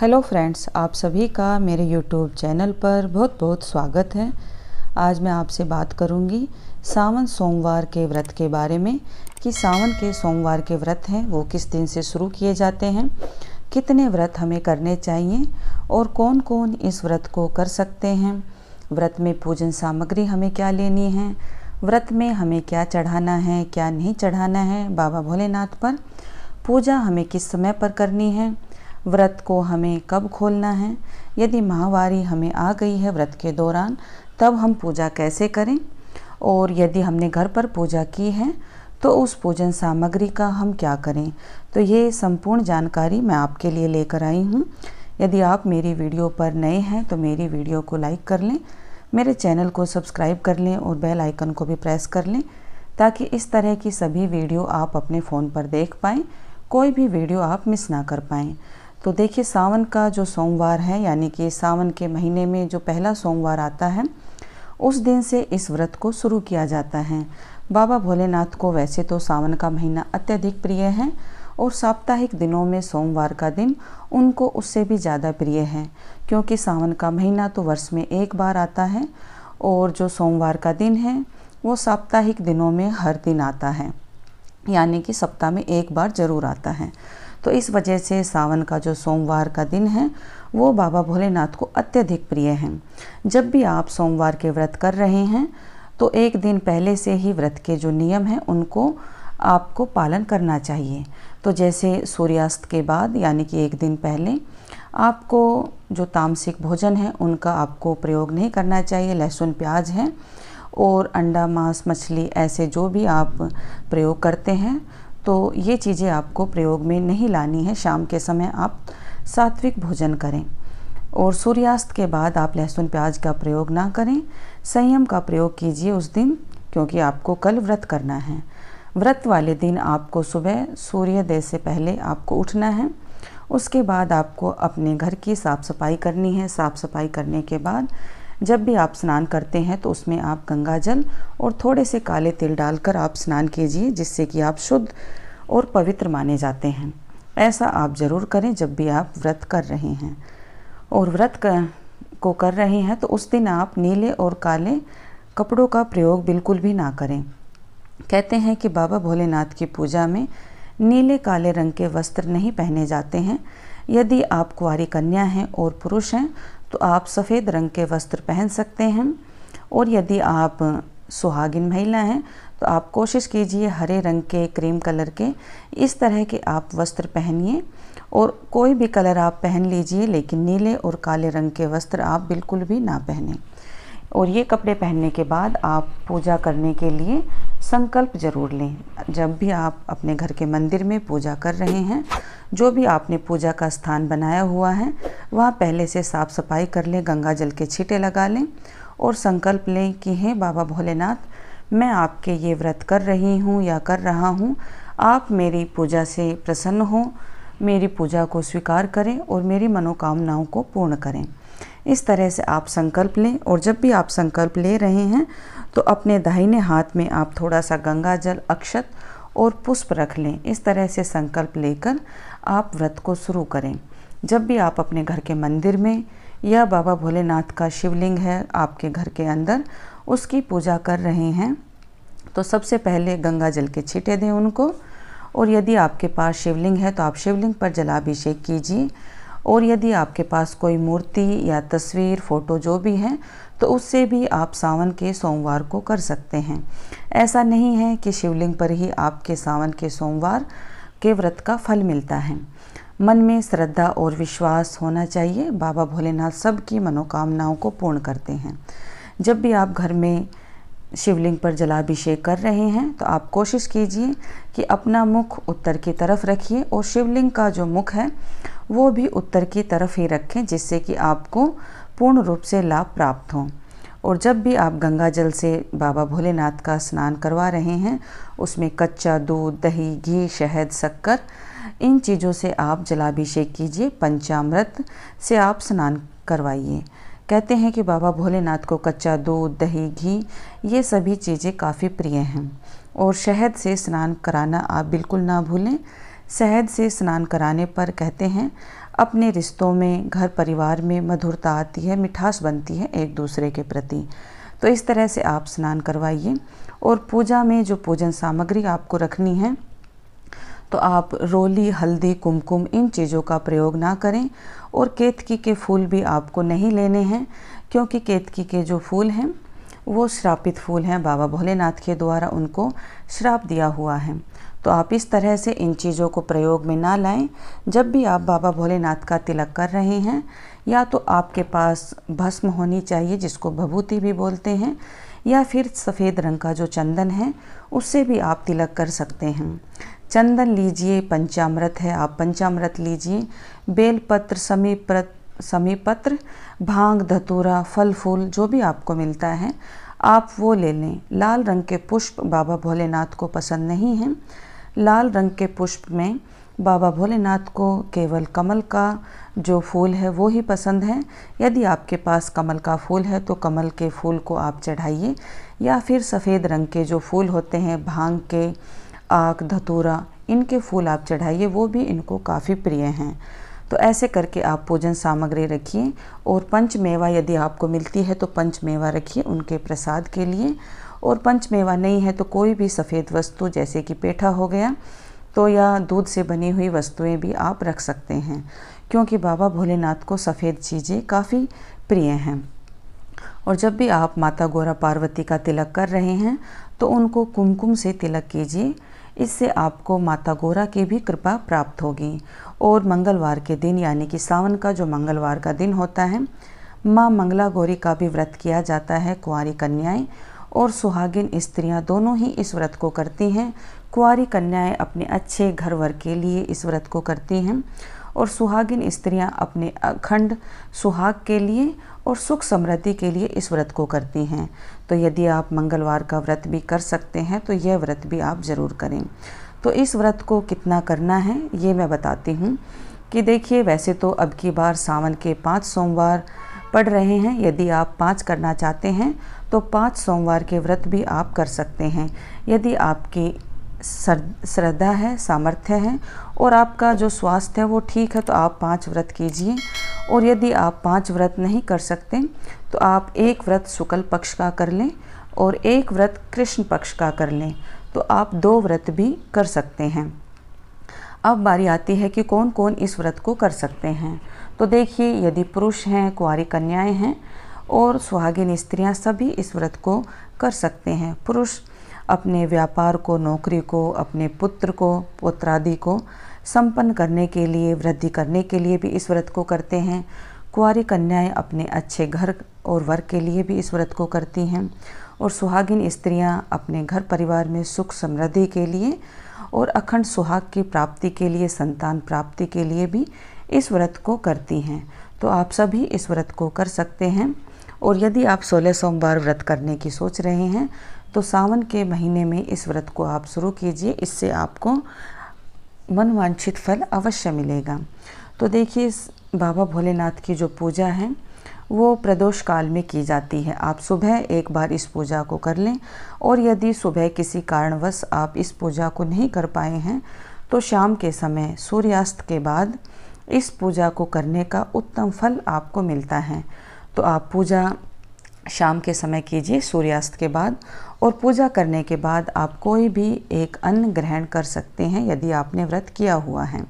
hello friends आप सभी का मेरे यूट्यूब चैनल पर बहुत बहुत स्वागत है आज मैं आपसे बात करूंगी सावन सोमवार के व्रत के बारे में कि सावन के सोमवार के व्रत हैं वो किस दिन से शुरू किए जाते हैं कितने व्रत हमें करने चाहिए और कौन कौन इस व्रत को कर सकते हैं व्रत में पूजन सामग्री हमें क्या लेनी है व्रत में हमें क्या चढ़ाना है क्या नहीं चढ़ाना है बाबा भोलेनाथ पर पूजा हमें किस समय पर करनी है व्रत को हमें कब खोलना है यदि माहवारी हमें आ गई है व्रत के दौरान तब हम पूजा कैसे करें और यदि हमने घर पर पूजा की है तो उस पूजन सामग्री का हम क्या करें तो ये संपूर्ण जानकारी मैं आपके लिए लेकर आई हूँ यदि आप मेरी वीडियो पर नए हैं तो मेरी वीडियो को लाइक कर लें मेरे चैनल को सब्सक्राइब कर लें और बेल आइकन को भी प्रेस कर लें ताकि इस तरह की सभी वीडियो आप अपने फ़ोन पर देख पाएँ कोई भी वीडियो आप मिस ना कर पाएँ तो देखिए सावन का जो सोमवार है यानी कि सावन के महीने में जो पहला सोमवार आता है उस दिन से इस व्रत को शुरू किया जाता है बाबा भोलेनाथ को वैसे तो सावन का महीना अत्यधिक प्रिय है और साप्ताहिक दिनों में सोमवार का दिन उनको उससे भी ज़्यादा प्रिय है क्योंकि सावन का महीना तो वर्ष में एक बार आता है और जो सोमवार का दिन है वो साप्ताहिक दिनों में हर दिन आता है यानी कि सप्ताह में एक बार ज़रूर आता है तो इस वजह से सावन का जो सोमवार का दिन है वो बाबा भोलेनाथ को अत्यधिक प्रिय हैं जब भी आप सोमवार के व्रत कर रहे हैं तो एक दिन पहले से ही व्रत के जो नियम हैं उनको आपको पालन करना चाहिए तो जैसे सूर्यास्त के बाद यानी कि एक दिन पहले आपको जो तामसिक भोजन है उनका आपको प्रयोग नहीं करना चाहिए लहसुन प्याज है और अंडा मांस मछली ऐसे जो भी आप प्रयोग करते हैं तो ये चीज़ें आपको प्रयोग में नहीं लानी है शाम के समय आप सात्विक भोजन करें और सूर्यास्त के बाद आप लहसुन प्याज का प्रयोग ना करें संयम का प्रयोग कीजिए उस दिन क्योंकि आपको कल व्रत करना है व्रत वाले दिन आपको सुबह सूर्योदय से पहले आपको उठना है उसके बाद आपको अपने घर की साफ़ सफाई करनी है साफ़ सफाई करने के बाद जब भी आप स्नान करते हैं तो उसमें आप गंगा जल और थोड़े से काले तिल डालकर आप स्नान कीजिए जिससे कि आप शुद्ध और पवित्र माने जाते हैं ऐसा आप ज़रूर करें जब भी आप व्रत कर रहे हैं और व्रत कर, को कर रहे हैं तो उस दिन आप नीले और काले कपड़ों का प्रयोग बिल्कुल भी ना करें कहते हैं कि बाबा भोलेनाथ की पूजा में नीले काले रंग के वस्त्र नहीं पहने जाते हैं यदि आप कुआरी कन्या हैं और पुरुष हैं तो आप सफ़ेद रंग के वस्त्र पहन सकते हैं और यदि आप सुहागिन महिला हैं तो आप कोशिश कीजिए हरे रंग के क्रीम कलर के इस तरह के आप वस्त्र पहनिए और कोई भी कलर आप पहन लीजिए लेकिन नीले और काले रंग के वस्त्र आप बिल्कुल भी ना पहने और ये कपड़े पहनने के बाद आप पूजा करने के लिए संकल्प ज़रूर लें जब भी आप अपने घर के मंदिर में पूजा कर रहे हैं जो भी आपने पूजा का स्थान बनाया हुआ है वह पहले से साफ़ सफाई कर लें गंगा जल के छीटे लगा लें और संकल्प लें कि हे बाबा भोलेनाथ मैं आपके ये व्रत कर रही हूँ या कर रहा हूँ आप मेरी पूजा से प्रसन्न हों मेरी पूजा को स्वीकार करें और मेरी मनोकामनाओं को पूर्ण करें इस तरह से आप संकल्प लें और जब भी आप संकल्प ले रहे हैं तो अपने दाहिने हाथ में आप थोड़ा सा गंगा जल अक्षत और पुष्प रख लें इस तरह से संकल्प लेकर आप व्रत को शुरू करें जब भी आप अपने घर के मंदिर में यह बाबा भोलेनाथ का शिवलिंग है आपके घर के अंदर उसकी पूजा कर रहे हैं तो सबसे पहले गंगा जल के छीटे दें उनको और यदि आपके पास शिवलिंग है तो आप शिवलिंग पर जलाभिषेक कीजिए और यदि आपके पास कोई मूर्ति या तस्वीर फ़ोटो जो भी है तो उससे भी आप सावन के सोमवार को कर सकते हैं ऐसा नहीं है कि शिवलिंग पर ही आपके सावन के सोमवार के व्रत का फल मिलता है मन में श्रद्धा और विश्वास होना चाहिए बाबा भोलेनाथ सबकी मनोकामनाओं को पूर्ण करते हैं जब भी आप घर में शिवलिंग पर जलाभिषेक कर रहे हैं तो आप कोशिश कीजिए कि अपना मुख उत्तर की तरफ रखिए और शिवलिंग का जो मुख है वो भी उत्तर की तरफ ही रखें जिससे कि आपको पूर्ण रूप से लाभ प्राप्त हो और जब भी आप गंगा जल से बाबा भोलेनाथ का स्नान करवा रहे हैं उसमें कच्चा दूध दही घी शहद शक्कर इन चीज़ों से आप जलाभिषेक कीजिए पंचामृत से आप स्नान करवाइए कहते हैं कि बाबा भोलेनाथ को कच्चा दूध दही घी ये सभी चीज़ें काफ़ी प्रिय हैं और शहद से स्नान कराना आप बिल्कुल ना भूलें शहद से स्नान कराने पर कहते हैं अपने रिश्तों में घर परिवार में मधुरता आती है मिठास बनती है एक दूसरे के प्रति तो इस तरह से आप स्नान करवाइए और पूजा में जो पूजन सामग्री आपको रखनी है तो आप रोली हल्दी कुमकुम इन चीज़ों का प्रयोग ना करें और केतकी के फूल भी आपको नहीं लेने हैं क्योंकि केतकी के जो फूल हैं वो श्रापित फूल हैं बाबा भोलेनाथ के द्वारा उनको श्राप दिया हुआ है तो आप इस तरह से इन चीज़ों को प्रयोग में ना लाएं जब भी आप बाबा भोलेनाथ का तिलक कर रहे हैं या तो आपके पास भस्म होनी चाहिए जिसको भभूति भी बोलते हैं या फिर सफ़ेद रंग का जो चंदन है उससे भी आप तिलक कर सकते हैं चंदन लीजिए पंचामृत है आप पंचामृत लीजिए बेलपत्र समीप्रत समीपत्र भांग धतूरा फल फूल जो भी आपको मिलता है आप वो ले लें लाल रंग के पुष्प बाबा भोलेनाथ को पसंद नहीं हैं लाल रंग के पुष्प में बाबा भोलेनाथ को केवल कमल का जो फूल है वो ही पसंद है यदि आपके पास कमल का फूल है तो कमल के फूल को आप चढ़ाइए या फिर सफ़ेद रंग के जो फूल होते हैं भांग के आक धतूरा इनके फूल आप चढ़ाइए वो भी इनको काफ़ी प्रिय हैं तो ऐसे करके आप पूजन सामग्री रखिए और पंचमेवा यदि आपको मिलती है तो पंचमेवा रखिए उनके प्रसाद के लिए और पंचमेवा नहीं है तो कोई भी सफ़ेद वस्तु जैसे कि पेठा हो गया तो या दूध से बनी हुई वस्तुएं भी आप रख सकते हैं क्योंकि बाबा भोलेनाथ को सफ़ेद चीज़ें काफ़ी प्रिय हैं और जब भी आप माता गौरा पार्वती का तिलक कर रहे हैं तो उनको कुमकुम से तिलक कीजिए इससे आपको माता गोरा की भी कृपा प्राप्त होगी और मंगलवार के दिन यानी कि सावन का जो मंगलवार का दिन होता है माँ मंगला गौरी का भी व्रत किया जाता है कुंवारी कन्याएं और सुहागिन स्त्रियां दोनों ही इस व्रत को करती हैं कुंवारी कन्याएं अपने अच्छे घर वर के लिए इस व्रत को करती हैं और सुहागिन स्त्रियां अपने अखंड सुहाग के लिए और सुख समृद्धि के लिए इस व्रत को करती हैं तो यदि आप मंगलवार का व्रत भी कर सकते हैं तो यह व्रत भी आप ज़रूर करें तो इस व्रत को कितना करना है ये मैं बताती हूँ कि देखिए वैसे तो अब की बार सावन के पाँच सोमवार पढ़ रहे हैं यदि आप पाँच करना चाहते हैं तो पाँच सोमवार के व्रत भी आप कर सकते हैं यदि आपकी श्रद्धा है सामर्थ्य है और आपका जो स्वास्थ्य है वो ठीक है तो आप पांच व्रत कीजिए और यदि आप पांच व्रत नहीं कर सकते तो आप एक व्रत शुक्ल पक्ष का कर लें और एक व्रत कृष्ण पक्ष का कर लें तो आप दो व्रत भी कर सकते हैं अब बारी आती है कि कौन कौन इस व्रत को कर सकते हैं तो देखिए यदि पुरुष हैं कुआरी कन्याएं हैं और सुहागिन स्त्रियां सभी इस व्रत को कर सकते हैं पुरुष अपने व्यापार को नौकरी को अपने पुत्र को पुत्रादि को संपन्न करने के लिए वृद्धि करने के लिए भी इस व्रत को करते हैं कुआरी कन्याएं अपने अच्छे घर और वर्ग के लिए भी इस व्रत को करती हैं और सुहागिन स्त्रियां अपने घर परिवार में सुख समृद्धि के लिए और अखंड सुहाग की प्राप्ति के लिए संतान प्राप्ति के लिए भी इस व्रत को करती हैं तो आप सभी इस व्रत को कर सकते हैं और यदि आप सोलह सोमवार व्रत करने की सोच रहे हैं तो सावन के महीने में इस व्रत को आप शुरू कीजिए इससे आपको मनवांछित फल अवश्य मिलेगा तो देखिए इस बाबा भोलेनाथ की जो पूजा है वो प्रदोष काल में की जाती है आप सुबह एक बार इस पूजा को कर लें और यदि सुबह किसी कारणवश आप इस पूजा को नहीं कर पाए हैं तो शाम के समय सूर्यास्त के बाद इस पूजा को करने का उत्तम फल आपको मिलता है तो आप पूजा शाम के समय कीजिए सूर्यास्त के बाद और पूजा करने के बाद आप कोई भी एक अन्न ग्रहण कर सकते हैं यदि आपने व्रत किया हुआ है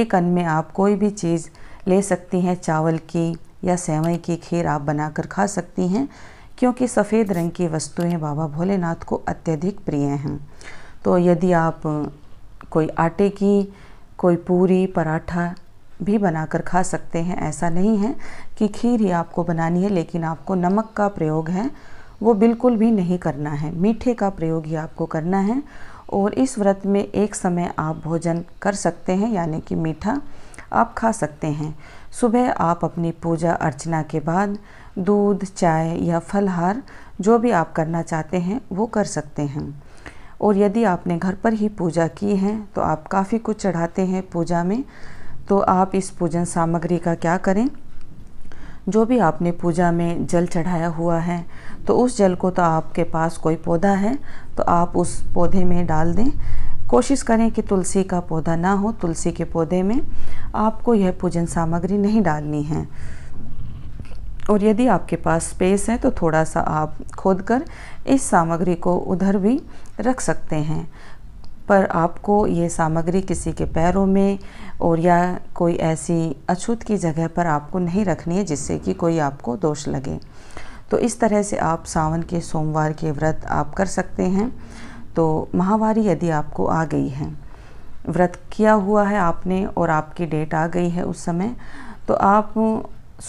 एक अन्न में आप कोई भी चीज़ ले सकती हैं चावल की या सेवई की खीर आप बनाकर खा सकती हैं क्योंकि सफ़ेद रंग की वस्तुएं बाबा भोलेनाथ को अत्यधिक प्रिय हैं तो यदि आप कोई आटे की कोई पूरी पराठा भी बनाकर खा सकते हैं ऐसा नहीं है कि खीर ही आपको बनानी है लेकिन आपको नमक का प्रयोग है वो बिल्कुल भी नहीं करना है मीठे का प्रयोग ही आपको करना है और इस व्रत में एक समय आप भोजन कर सकते हैं यानी कि मीठा आप खा सकते हैं सुबह आप अपनी पूजा अर्चना के बाद दूध चाय या फलहार जो भी आप करना चाहते हैं वो कर सकते हैं और यदि आपने घर पर ही पूजा की है तो आप काफ़ी कुछ चढ़ाते हैं पूजा में तो आप इस पूजन सामग्री का क्या करें जो भी आपने पूजा में जल चढ़ाया हुआ है तो उस जल को तो आपके पास कोई पौधा है तो आप उस पौधे में डाल दें कोशिश करें कि तुलसी का पौधा ना हो तुलसी के पौधे में आपको यह पूजन सामग्री नहीं डालनी है और यदि आपके पास स्पेस है तो थोड़ा सा आप खोद कर इस सामग्री को उधर भी रख सकते हैं पर आपको ये सामग्री किसी के पैरों में और या कोई ऐसी अछूत की जगह पर आपको नहीं रखनी है जिससे कि कोई आपको दोष लगे तो इस तरह से आप सावन के सोमवार के व्रत आप कर सकते हैं तो महावारी यदि आपको आ गई है व्रत किया हुआ है आपने और आपकी डेट आ गई है उस समय तो आप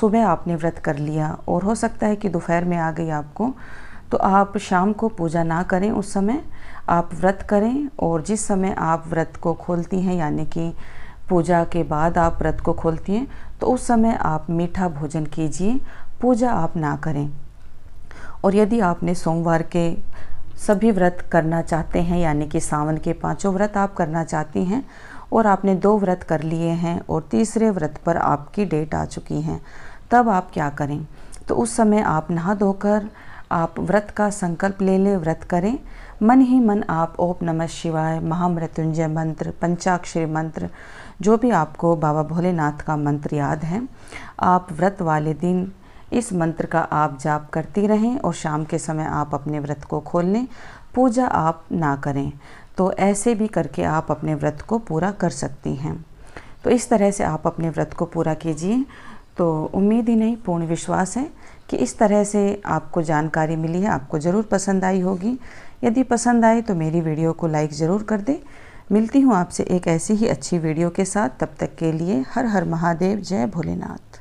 सुबह आपने व्रत कर लिया और हो सकता है कि दोपहर में आ गई आपको तो आप शाम को पूजा ना करें उस समय आप व्रत करें और जिस समय आप व्रत को खोलती हैं यानी कि पूजा के बाद आप व्रत को खोलती हैं तो उस समय आप मीठा भोजन कीजिए पूजा आप ना करें और यदि आपने सोमवार के सभी व्रत करना चाहते हैं यानी कि सावन के पांचों व्रत आप करना चाहती हैं और आपने दो व्रत कर लिए हैं और तीसरे व्रत पर आपकी डेट आ चुकी है तब आप क्या करें तो उस समय आप नहा धोकर आप व्रत का संकल्प ले लें व्रत करें मन ही मन आप ओप नमः शिवाय महामृत्युंजय मंत्र पंचाक्षरी मंत्र जो भी आपको बाबा भोलेनाथ का मंत्र याद है आप व्रत वाले दिन इस मंत्र का आप जाप करती रहें और शाम के समय आप अपने व्रत को खोल लें पूजा आप ना करें तो ऐसे भी करके आप अपने व्रत को पूरा कर सकती हैं तो इस तरह से आप अपने व्रत को पूरा कीजिए तो उम्मीद ही नहीं पूर्ण विश्वास है कि इस तरह से आपको जानकारी मिली है आपको ज़रूर पसंद आई होगी यदि पसंद आए तो मेरी वीडियो को लाइक ज़रूर कर दें मिलती हूँ आपसे एक ऐसी ही अच्छी वीडियो के साथ तब तक के लिए हर हर महादेव जय भोलेनाथ